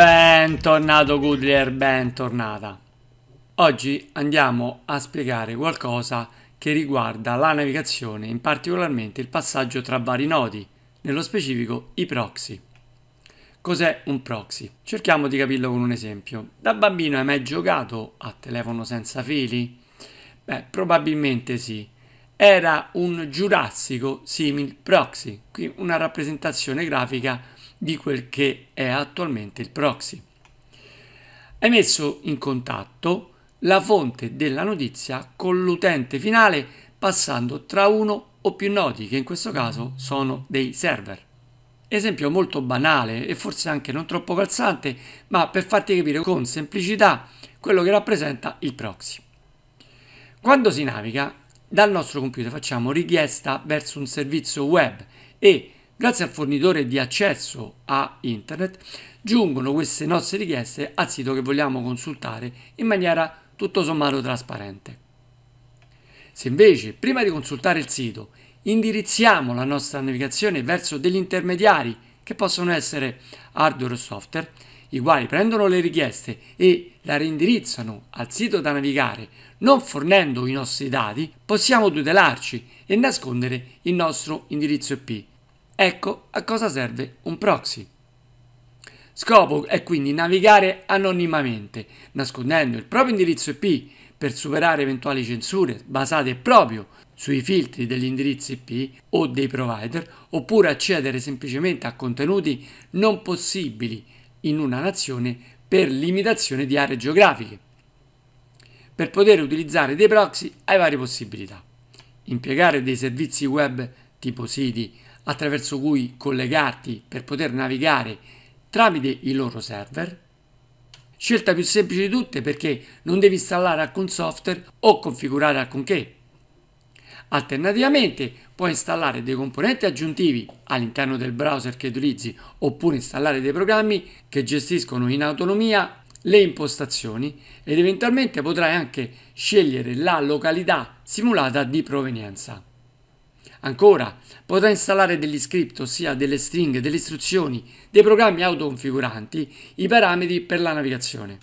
Bentornato Goodler, bentornata. Oggi andiamo a spiegare qualcosa che riguarda la navigazione, in particolarmente il passaggio tra vari nodi, nello specifico i proxy. Cos'è un proxy? Cerchiamo di capirlo con un esempio. Da bambino hai mai giocato a telefono senza fili? Beh, probabilmente sì. Era un giurassico simil proxy, qui una rappresentazione grafica di quel che è attualmente il proxy. Hai messo in contatto la fonte della notizia con l'utente finale passando tra uno o più nodi, che in questo caso sono dei server. Esempio molto banale e forse anche non troppo calzante, ma per farti capire con semplicità quello che rappresenta il proxy. Quando si naviga, dal nostro computer facciamo richiesta verso un servizio web e Grazie al fornitore di accesso a internet giungono queste nostre richieste al sito che vogliamo consultare in maniera tutto sommato trasparente. Se invece prima di consultare il sito indirizziamo la nostra navigazione verso degli intermediari che possono essere hardware o software, i quali prendono le richieste e la reindirizzano al sito da navigare non fornendo i nostri dati, possiamo tutelarci e nascondere il nostro indirizzo IP Ecco a cosa serve un proxy. Scopo è quindi navigare anonimamente, nascondendo il proprio indirizzo IP per superare eventuali censure basate proprio sui filtri degli indirizzi IP o dei provider, oppure accedere semplicemente a contenuti non possibili in una nazione per limitazione di aree geografiche. Per poter utilizzare dei proxy hai varie possibilità. Impiegare dei servizi web tipo siti attraverso cui collegarti per poter navigare tramite i loro server. Scelta più semplice di tutte perché non devi installare alcun software o configurare alcunché. Alternativamente puoi installare dei componenti aggiuntivi all'interno del browser che utilizzi oppure installare dei programmi che gestiscono in autonomia le impostazioni ed eventualmente potrai anche scegliere la località simulata di provenienza. Ancora, potrà installare degli script, ossia delle stringhe, delle istruzioni, dei programmi autoconfiguranti, i parametri per la navigazione.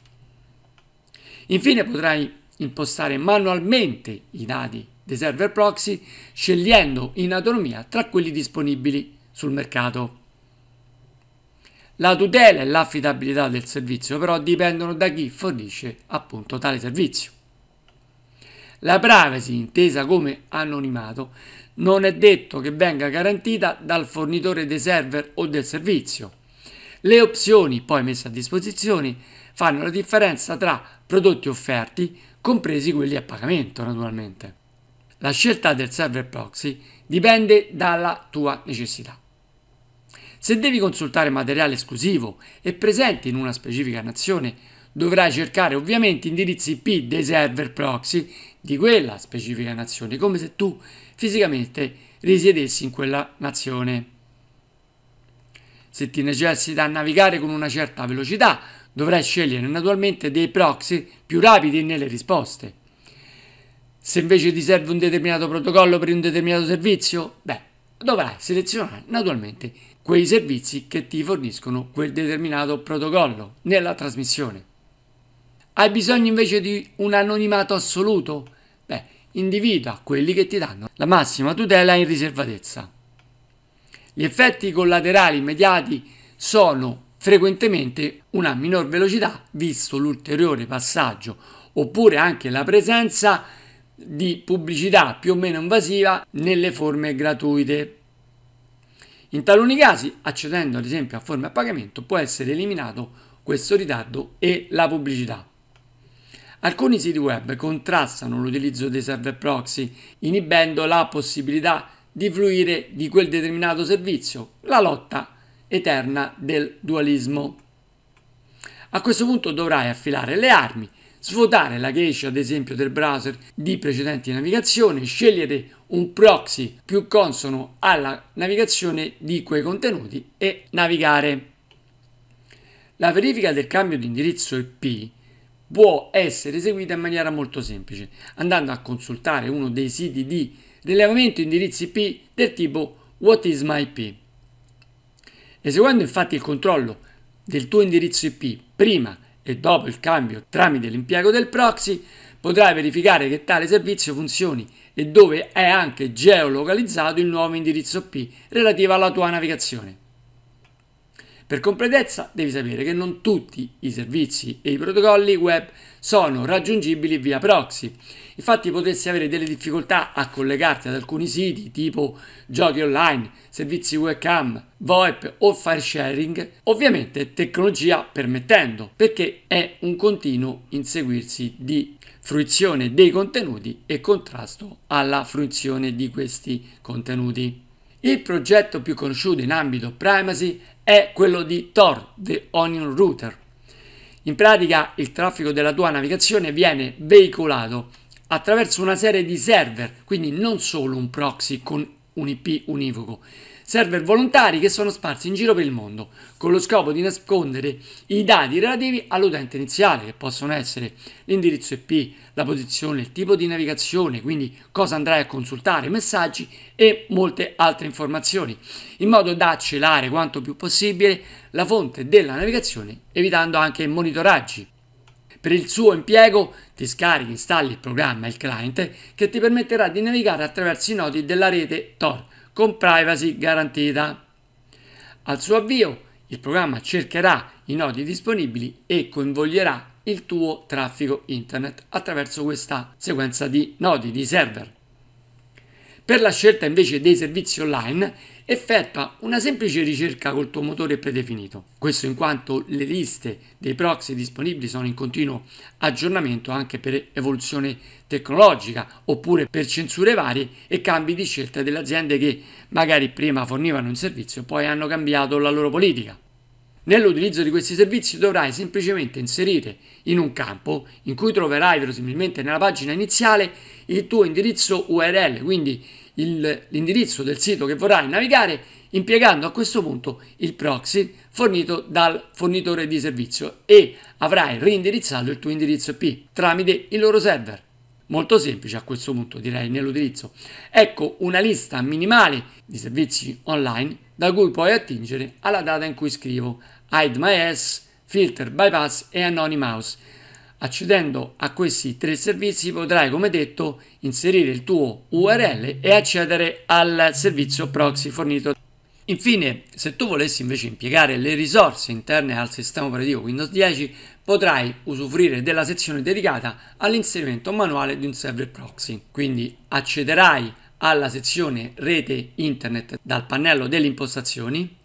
Infine potrai impostare manualmente i dati dei server proxy, scegliendo in autonomia tra quelli disponibili sul mercato. La tutela e l'affidabilità del servizio però dipendono da chi fornisce appunto tale servizio. La privacy, intesa come anonimato, non è detto che venga garantita dal fornitore dei server o del servizio. Le opzioni poi messe a disposizione fanno la differenza tra prodotti offerti, compresi quelli a pagamento naturalmente. La scelta del server proxy dipende dalla tua necessità. Se devi consultare materiale esclusivo e presente in una specifica nazione, dovrai cercare ovviamente indirizzi IP dei server proxy di quella specifica nazione, come se tu fisicamente risiedessi in quella nazione. Se ti necessita a navigare con una certa velocità, dovrai scegliere naturalmente dei proxy più rapidi nelle risposte. Se invece ti serve un determinato protocollo per un determinato servizio, beh, dovrai selezionare naturalmente quei servizi che ti forniscono quel determinato protocollo nella trasmissione. Hai bisogno invece di un anonimato assoluto? individua quelli che ti danno la massima tutela in riservatezza. Gli effetti collaterali immediati sono frequentemente una minor velocità, visto l'ulteriore passaggio, oppure anche la presenza di pubblicità più o meno invasiva nelle forme gratuite. In taluni casi, accedendo ad esempio a forme a pagamento, può essere eliminato questo ritardo e la pubblicità. Alcuni siti web contrastano l'utilizzo dei server proxy, inibendo la possibilità di fluire di quel determinato servizio, la lotta eterna del dualismo. A questo punto dovrai affilare le armi, svuotare la cache ad esempio del browser di precedenti navigazioni, scegliere un proxy più consono alla navigazione di quei contenuti e navigare. La verifica del cambio di indirizzo IP può essere eseguita in maniera molto semplice, andando a consultare uno dei siti di rilevamento indirizzi IP del tipo What is my IP? Eseguendo infatti il controllo del tuo indirizzo IP prima e dopo il cambio tramite l'impiego del proxy, potrai verificare che tale servizio funzioni e dove è anche geolocalizzato il nuovo indirizzo IP relativo alla tua navigazione. Per completezza devi sapere che non tutti i servizi e i protocolli web sono raggiungibili via proxy. Infatti potresti avere delle difficoltà a collegarti ad alcuni siti tipo giochi online, servizi webcam, VoIP o file sharing, ovviamente tecnologia permettendo, perché è un continuo inseguirsi di fruizione dei contenuti e contrasto alla fruizione di questi contenuti. Il progetto più conosciuto in ambito privacy è quello di Tor, The Onion Router. In pratica il traffico della tua navigazione viene veicolato attraverso una serie di server, quindi non solo un proxy con un IP univoco, server volontari che sono sparsi in giro per il mondo, con lo scopo di nascondere i dati relativi all'utente iniziale, che possono essere l'indirizzo IP, la posizione, il tipo di navigazione, quindi cosa andrai a consultare, messaggi e molte altre informazioni, in modo da celare quanto più possibile la fonte della navigazione, evitando anche monitoraggi. Per il suo impiego ti scarichi, installi il programma, il client, che ti permetterà di navigare attraverso i nodi della rete Tor, con privacy garantita. Al suo avvio il programma cercherà i nodi disponibili e coinvolgerà il tuo traffico internet attraverso questa sequenza di nodi, di server. Per la scelta invece dei servizi online effettua una semplice ricerca col tuo motore predefinito. Questo in quanto le liste dei proxy disponibili sono in continuo aggiornamento anche per evoluzione tecnologica oppure per censure varie e cambi di scelta delle aziende che magari prima fornivano un servizio e poi hanno cambiato la loro politica. Nell'utilizzo di questi servizi dovrai semplicemente inserire in un campo in cui troverai verosimilmente nella pagina iniziale il tuo indirizzo URL, quindi l'indirizzo del sito che vorrai navigare impiegando a questo punto il proxy fornito dal fornitore di servizio e avrai rindirizzato il tuo indirizzo IP tramite il loro server. Molto semplice a questo punto direi nell'utilizzo. Ecco una lista minimale di servizi online da cui puoi attingere alla data in cui scrivo hide my ass, filter bypass e anonymous. Accedendo a questi tre servizi potrai, come detto, inserire il tuo URL e accedere al servizio proxy fornito. Infine, se tu volessi invece impiegare le risorse interne al sistema operativo Windows 10, potrai usufruire della sezione dedicata all'inserimento manuale di un server proxy. Quindi accederai alla sezione rete internet dal pannello delle impostazioni.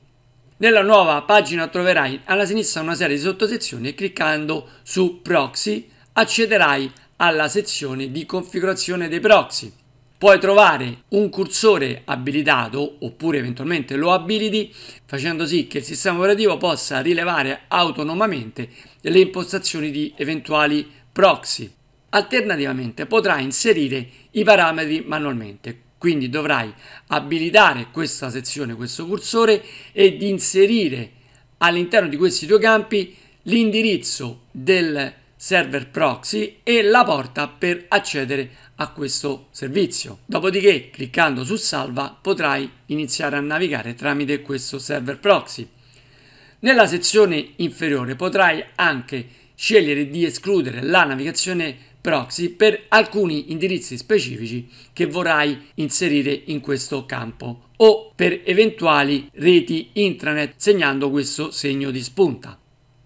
Nella nuova pagina troverai alla sinistra una serie di sottosezioni e cliccando su proxy accederai alla sezione di configurazione dei proxy. Puoi trovare un cursore abilitato oppure eventualmente lo abiliti facendo sì che il sistema operativo possa rilevare autonomamente le impostazioni di eventuali proxy. Alternativamente potrai inserire i parametri manualmente. Quindi dovrai abilitare questa sezione, questo cursore ed inserire all'interno di questi due campi l'indirizzo del server proxy e la porta per accedere a questo servizio. Dopodiché, cliccando su salva, potrai iniziare a navigare tramite questo server proxy. Nella sezione inferiore potrai anche scegliere di escludere la navigazione proxy per alcuni indirizzi specifici che vorrai inserire in questo campo o per eventuali reti intranet segnando questo segno di spunta.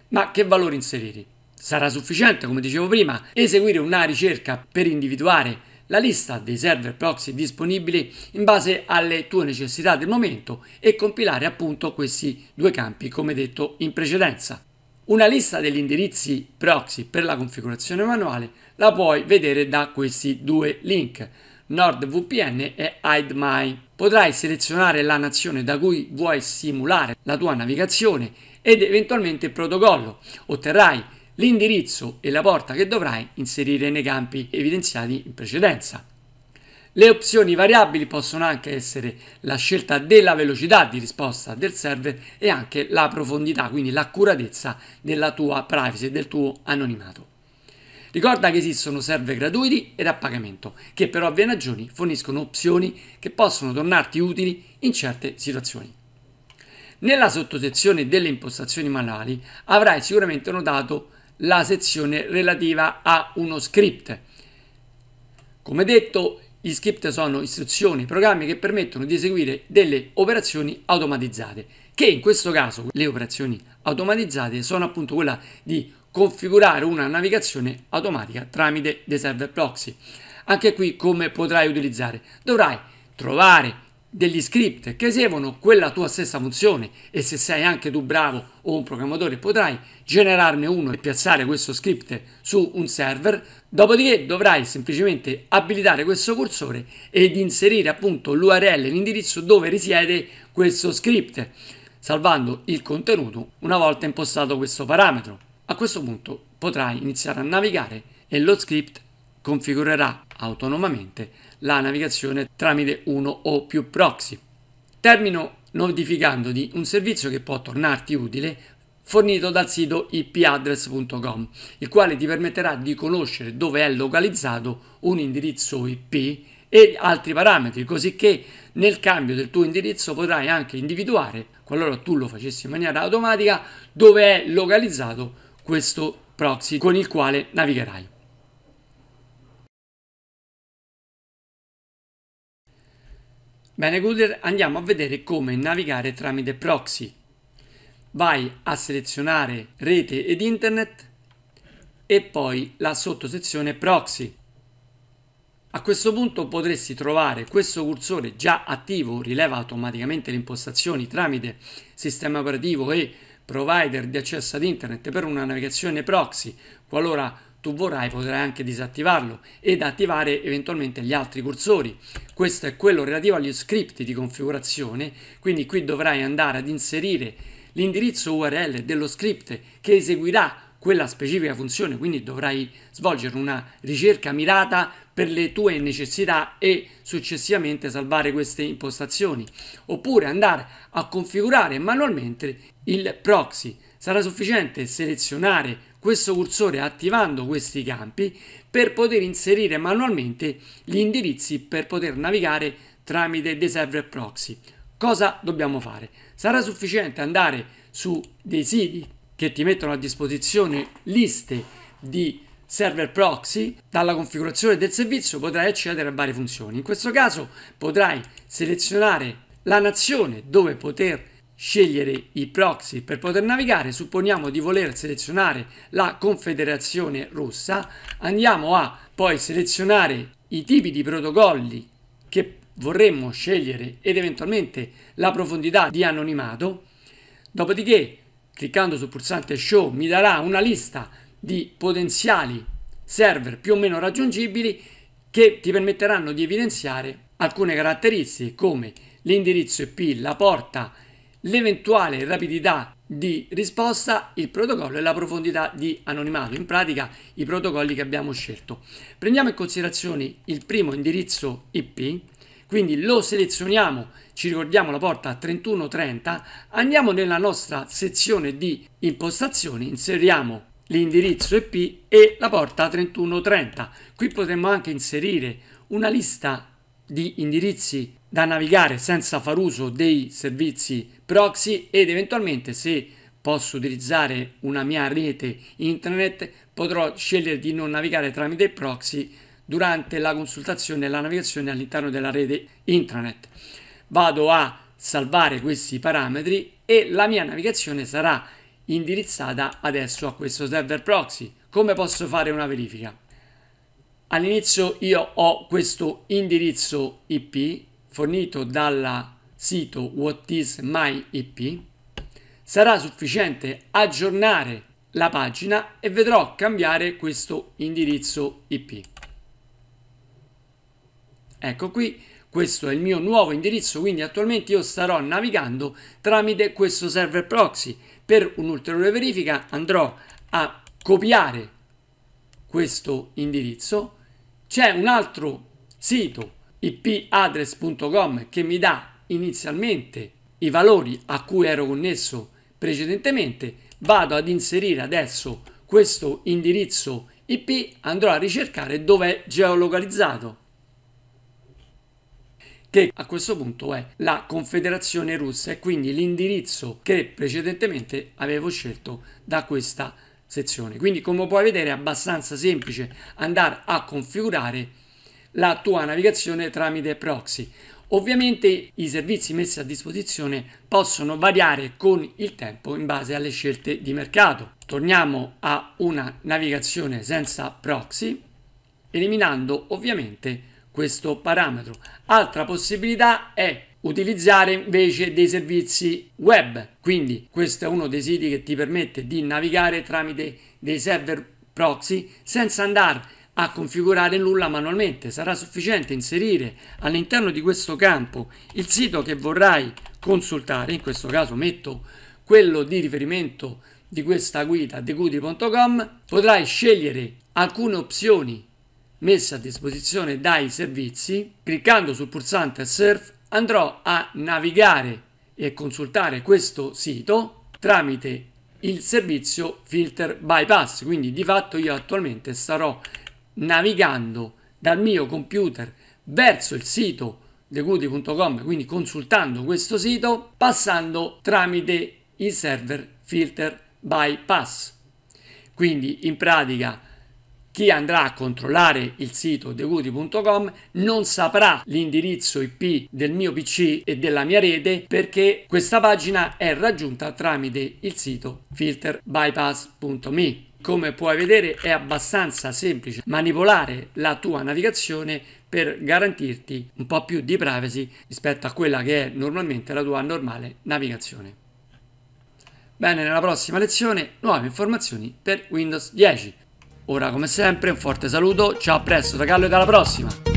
Ma che valore inserire? Sarà sufficiente, come dicevo prima, eseguire una ricerca per individuare la lista dei server proxy disponibili in base alle tue necessità del momento e compilare appunto questi due campi come detto in precedenza. Una lista degli indirizzi proxy per la configurazione manuale la puoi vedere da questi due link, NordVPN e HideMy. Potrai selezionare la nazione da cui vuoi simulare la tua navigazione ed eventualmente il protocollo. Otterrai l'indirizzo e la porta che dovrai inserire nei campi evidenziati in precedenza. Le opzioni variabili possono anche essere la scelta della velocità di risposta del server e anche la profondità, quindi l'accuratezza della tua privacy e del tuo anonimato. Ricorda che esistono server gratuiti ed a pagamento, che per ovvie ragioni forniscono opzioni che possono tornarti utili in certe situazioni. Nella sottosezione delle impostazioni manuali avrai sicuramente notato la sezione relativa a uno script. Come detto, gli script sono istruzioni, programmi che permettono di eseguire delle operazioni automatizzate, che in questo caso le operazioni automatizzate sono appunto quella di configurare una navigazione automatica tramite dei server proxy. Anche qui come potrai utilizzare? Dovrai trovare degli script che eseguono quella tua stessa funzione e se sei anche tu bravo o un programmatore potrai generarne uno e piazzare questo script su un server, dopodiché dovrai semplicemente abilitare questo cursore ed inserire appunto l'URL, l'indirizzo dove risiede questo script, salvando il contenuto una volta impostato questo parametro. A questo punto potrai iniziare a navigare e lo script configurerà autonomamente la navigazione tramite uno o più proxy. Termino notificandoti un servizio che può tornarti utile fornito dal sito ipaddress.com, il quale ti permetterà di conoscere dove è localizzato un indirizzo IP e altri parametri, così che nel cambio del tuo indirizzo potrai anche individuare, qualora tu lo facessi in maniera automatica, dove è localizzato questo proxy con il quale navigherai. Bene Guder, andiamo a vedere come navigare tramite proxy. Vai a selezionare rete ed internet e poi la sottosezione proxy. A questo punto potresti trovare questo cursore già attivo, rileva automaticamente le impostazioni tramite sistema operativo e provider di accesso ad internet per una navigazione proxy, qualora tu vorrai potrai anche disattivarlo ed attivare eventualmente gli altri cursori. Questo è quello relativo agli script di configurazione, quindi qui dovrai andare ad inserire l'indirizzo URL dello script che eseguirà quella specifica funzione, quindi dovrai svolgere una ricerca mirata per le tue necessità e successivamente salvare queste impostazioni, oppure andare a configurare manualmente il proxy. Sarà sufficiente selezionare questo cursore attivando questi campi per poter inserire manualmente gli indirizzi per poter navigare tramite dei server proxy. Cosa dobbiamo fare? Sarà sufficiente andare su dei siti che ti mettono a disposizione liste di server proxy, dalla configurazione del servizio potrai accedere a varie funzioni. In questo caso potrai selezionare la nazione dove poter scegliere i proxy per poter navigare supponiamo di voler selezionare la confederazione russa andiamo a poi selezionare i tipi di protocolli che vorremmo scegliere ed eventualmente la profondità di anonimato dopodiché cliccando sul pulsante show mi darà una lista di potenziali server più o meno raggiungibili che ti permetteranno di evidenziare alcune caratteristiche come l'indirizzo IP, la porta l'eventuale rapidità di risposta, il protocollo e la profondità di anonimato, in pratica i protocolli che abbiamo scelto. Prendiamo in considerazione il primo indirizzo IP, quindi lo selezioniamo, ci ricordiamo la porta 3130, andiamo nella nostra sezione di impostazioni, inseriamo l'indirizzo IP e la porta 3130. Qui potremmo anche inserire una lista di indirizzi da navigare senza far uso dei servizi proxy ed eventualmente se posso utilizzare una mia rete internet potrò scegliere di non navigare tramite proxy durante la consultazione e la navigazione all'interno della rete intranet. Vado a salvare questi parametri e la mia navigazione sarà indirizzata adesso a questo server proxy. Come posso fare una verifica? All'inizio io ho questo indirizzo IP fornito dalla sito What is My IP, sarà sufficiente aggiornare la pagina e vedrò cambiare questo indirizzo IP. Ecco qui, questo è il mio nuovo indirizzo, quindi attualmente io starò navigando tramite questo server proxy. Per un'ulteriore verifica andrò a copiare questo indirizzo. C'è un altro sito ipaddress.com che mi dà inizialmente i valori a cui ero connesso precedentemente, vado ad inserire adesso questo indirizzo IP, andrò a ricercare dove è geolocalizzato, che a questo punto è la Confederazione Russa e quindi l'indirizzo che precedentemente avevo scelto da questa sezione. Quindi come puoi vedere è abbastanza semplice andare a configurare la tua navigazione tramite proxy. Ovviamente i servizi messi a disposizione possono variare con il tempo in base alle scelte di mercato. Torniamo a una navigazione senza proxy, eliminando ovviamente questo parametro. Altra possibilità è utilizzare invece dei servizi web, quindi questo è uno dei siti che ti permette di navigare tramite dei server proxy senza andare a configurare nulla manualmente, sarà sufficiente inserire all'interno di questo campo il sito che vorrai consultare, in questo caso metto quello di riferimento di questa guida deguti.com, potrai scegliere alcune opzioni messe a disposizione dai servizi, cliccando sul pulsante Surf andrò a navigare e consultare questo sito tramite il servizio Filter Bypass, quindi di fatto io attualmente starò navigando dal mio computer verso il sito thecookie.com, quindi consultando questo sito, passando tramite il server filter bypass. Quindi in pratica chi andrà a controllare il sito thecookie.com non saprà l'indirizzo IP del mio PC e della mia rete perché questa pagina è raggiunta tramite il sito filterbypass.me. Come puoi vedere è abbastanza semplice manipolare la tua navigazione per garantirti un po' più di privacy rispetto a quella che è normalmente la tua normale navigazione. Bene, nella prossima lezione nuove informazioni per Windows 10. Ora come sempre un forte saluto, ciao a presto da Gallo e alla prossima!